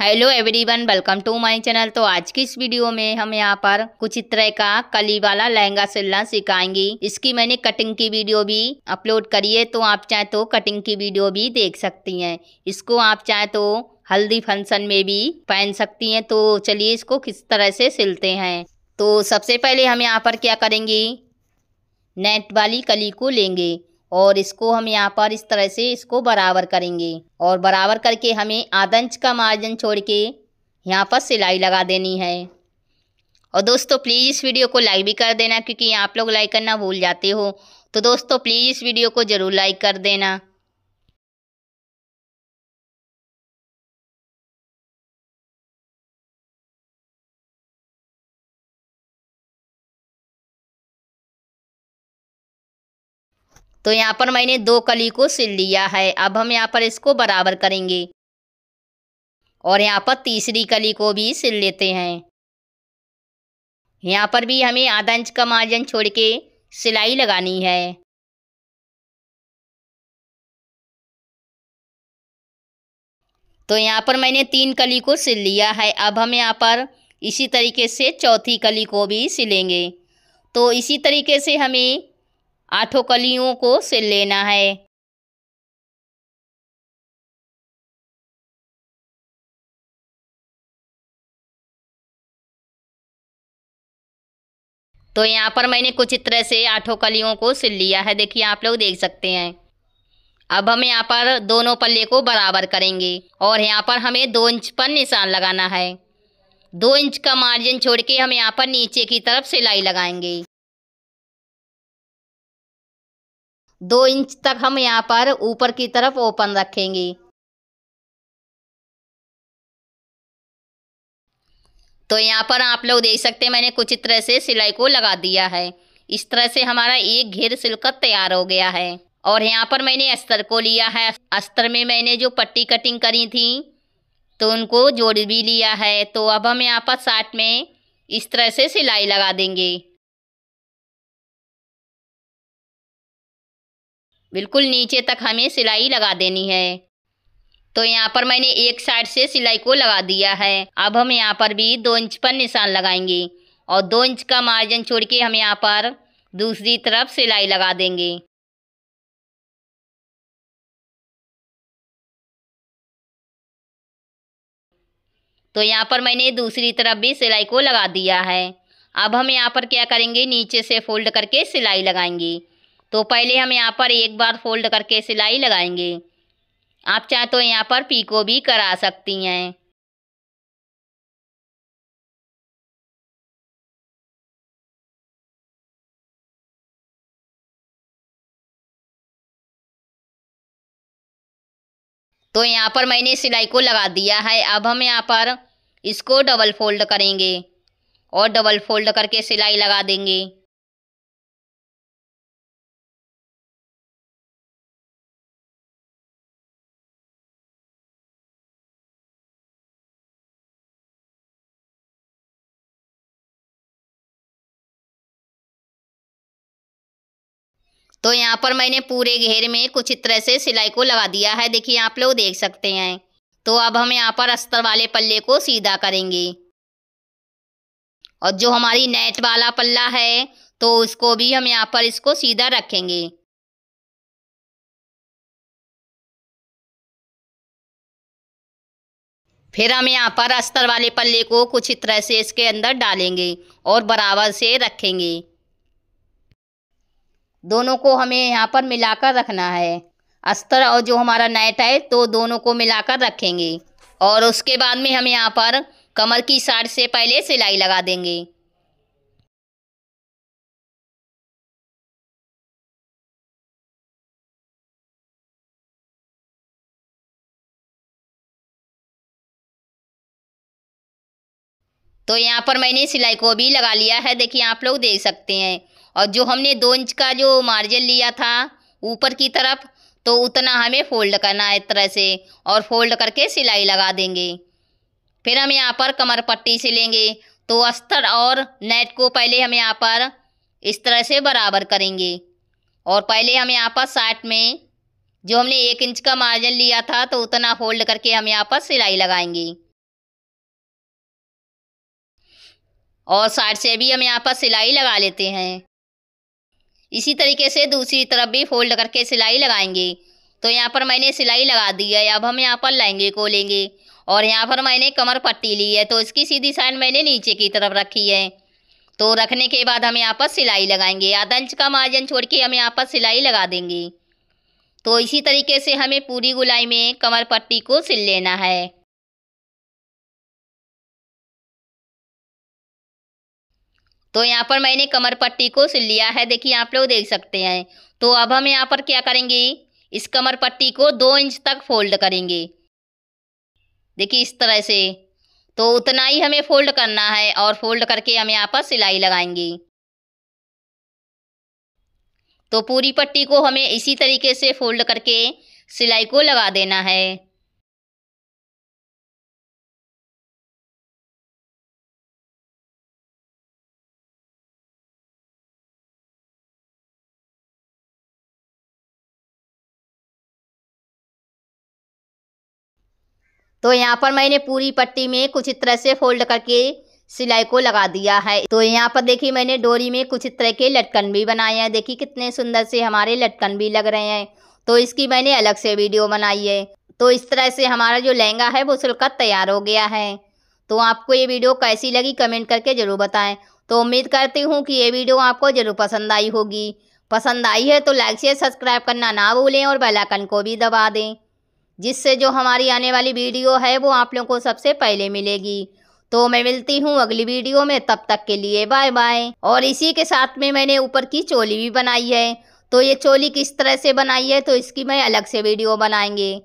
hello everyone welcome to my channel तो आज की इस वीडियो में हम यहाँ पर कुछ इस तरह का कली वाला लहंगा सिलना सिखाएंगी इसकी मैंने कटिंग की वीडियो भी अपलोड करी है तो आप चाहे तो कटिंग की वीडियो भी देख सकती हैं इसको आप चाहे तो हल्दी फंक्शन में भी पहन सकती हैं तो चलिए इसको किस तरह से सिलते हैं तो सबसे पहले हम यहाँ पर क्या करेंगे नेट वाली कली को लेंगे और इसको हम यहाँ पर इस तरह से इसको बराबर करेंगे और बराबर करके हमें आधा इंच का मार्जिन छोड़ के यहाँ पर सिलाई लगा देनी है और दोस्तों प्लीज़ इस वीडियो को लाइक भी कर देना क्योंकि आप लोग लाइक करना भूल जाते हो तो दोस्तों प्लीज़ इस वीडियो को ज़रूर लाइक कर देना तो यहाँ पर मैंने दो कली को सिल लिया है अब हम यहाँ पर इसको बराबर करेंगे और यहाँ पर तीसरी कली को भी सिल लेते हैं यहाँ पर भी हमें आधा इंच का मार्जिन छोड़ के सिलाई लगानी है तो यहाँ पर मैंने तीन कली को सिल लिया है अब हम यहाँ पर इसी तरीके से चौथी कली को भी सिलेंगे तो इसी तरीके से हमें आठों कलियों को सिल लेना है तो यहाँ पर मैंने कुछ इस तरह से आठों कलियों को सिल लिया है देखिए आप लोग देख सकते हैं अब हम यहाँ पर दोनों पल्ले को बराबर करेंगे और यहाँ पर हमें दो इंच पर निशान लगाना है दो इंच का मार्जिन छोड़ के हम यहाँ पर नीचे की तरफ सिलाई लगाएंगे दो इंच तक हम यहाँ पर ऊपर की तरफ ओपन रखेंगे तो यहाँ पर आप लोग देख सकते हैं मैंने कुछ इस तरह से सिलाई को लगा दिया है इस तरह से हमारा एक घेर सिलकर तैयार हो गया है और यहाँ पर मैंने अस्तर को लिया है अस्तर में मैंने जो पट्टी कटिंग करी थी तो उनको जोड़ भी लिया है तो अब हम यहाँ पर साथ में इस तरह से सिलाई लगा देंगे बिल्कुल नीचे तक हमें सिलाई लगा देनी है तो यहाँ पर मैंने एक साइड से सिलाई को लगा दिया है अब हम यहाँ पर भी दो इंच पर निशान लगाएंगे और दो इंच का मार्जिन छोड़ के हम यहाँ पर दूसरी तरफ सिलाई लगा देंगे तो यहाँ पर मैंने दूसरी तरफ भी सिलाई को लगा दिया है अब हम यहाँ पर क्या करेंगे नीचे से फोल्ड करके सिलाई लगाएंगे तो पहले हम यहाँ पर एक बार फोल्ड करके सिलाई लगाएंगे आप चाहे तो यहाँ पर पीको भी करा सकती हैं तो यहाँ पर मैंने सिलाई को लगा दिया है अब हम यहाँ पर इसको डबल फोल्ड करेंगे और डबल फोल्ड करके सिलाई लगा देंगे तो यहाँ पर मैंने पूरे घेर में कुछ इस तरह से सिलाई को लगा दिया है देखिए आप लोग देख सकते हैं तो अब हम यहाँ पर अस्तर वाले पल्ले को सीधा करेंगे और जो हमारी नेट वाला पल्ला है तो उसको भी हम यहाँ पर इसको सीधा रखेंगे फिर हम यहाँ पर अस्तर वाले पल्ले को कुछ इस तरह से इसके अंदर डालेंगे और बराबर से रखेंगे दोनों को हमें यहाँ पर मिलाकर रखना है अस्तर और जो हमारा नेट है तो दोनों को मिलाकर रखेंगे और उसके बाद में हम यहाँ पर कमर की साइड से पहले सिलाई लगा देंगे तो यहाँ पर मैंने सिलाई को भी लगा लिया है देखिए आप लोग देख सकते हैं और जो हमने दो इंच का जो मार्जिन लिया था ऊपर की तरफ तो उतना हमें फोल्ड करना है इस तरह से और फोल्ड करके सिलाई लगा देंगे फिर हम यहाँ पर कमर पट्टी सिलेंगे तो अस्तर और नेट को पहले हम यहाँ पर इस तरह से बराबर करेंगे और पहले हम यहाँ पर साठ में जो हमने एक इंच का मार्जिन लिया था तो उतना फोल्ड करके हम यहाँ पर सिलाई लगाएंगे और साठ से भी हम यहाँ पर सिलाई लगा लेते हैं इसी तरीके से दूसरी तरफ भी फोल्ड करके सिलाई लगाएंगे तो यहाँ पर मैंने सिलाई लगा दी है अब हम यहाँ पर लहंगे को लेंगे और यहाँ पर मैंने कमर पट्टी ली है तो इसकी सीधी साइड मैंने नीचे की तरफ रखी है तो रखने के बाद हम यहाँ पर सिलाई लगाएंगे आधा इंच का मार्जिन छोड़ के हम यहाँ पर सिलाई लगा देंगे तो इसी तरीके से हमें पूरी गुलाई में कमर पट्टी को सिल लेना है तो यहाँ पर मैंने कमर पट्टी को सिल लिया है देखिए आप लोग देख सकते हैं तो अब हम यहाँ पर क्या करेंगे इस कमर पट्टी को दो इंच तक फोल्ड करेंगे देखिए इस तरह से तो उतना ही हमें फोल्ड करना है और फोल्ड करके हम यहाँ पर सिलाई लगाएंगे तो पूरी पट्टी को हमें इसी तरीके से फोल्ड करके सिलाई को लगा देना है तो यहाँ पर मैंने पूरी पट्टी में कुछ इस तरह से फोल्ड करके सिलाई को लगा दिया है तो यहाँ पर देखिए मैंने डोरी में कुछ इस तरह के लटकन भी बनाए हैं देखिए कितने सुंदर से हमारे लटकन भी लग रहे हैं तो इसकी मैंने अलग से वीडियो बनाई है तो इस तरह से हमारा जो लहंगा है वो सिलकर तैयार हो गया है तो आपको ये वीडियो कैसी लगी कमेंट करके ज़रूर बताएं तो उम्मीद करती हूँ कि ये वीडियो आपको ज़रूर पसंद आई होगी पसंद आई है तो लाइक शेयर सब्सक्राइब करना ना भूलें और बेल आइकन को भी दबा दें जिससे जो हमारी आने वाली वीडियो है वो आप लोगों को सबसे पहले मिलेगी तो मैं मिलती हूँ अगली वीडियो में तब तक के लिए बाय बाय और इसी के साथ में मैंने ऊपर की चोली भी बनाई है तो ये चोली किस तरह से बनाई है तो इसकी मैं अलग से वीडियो बनाएंगे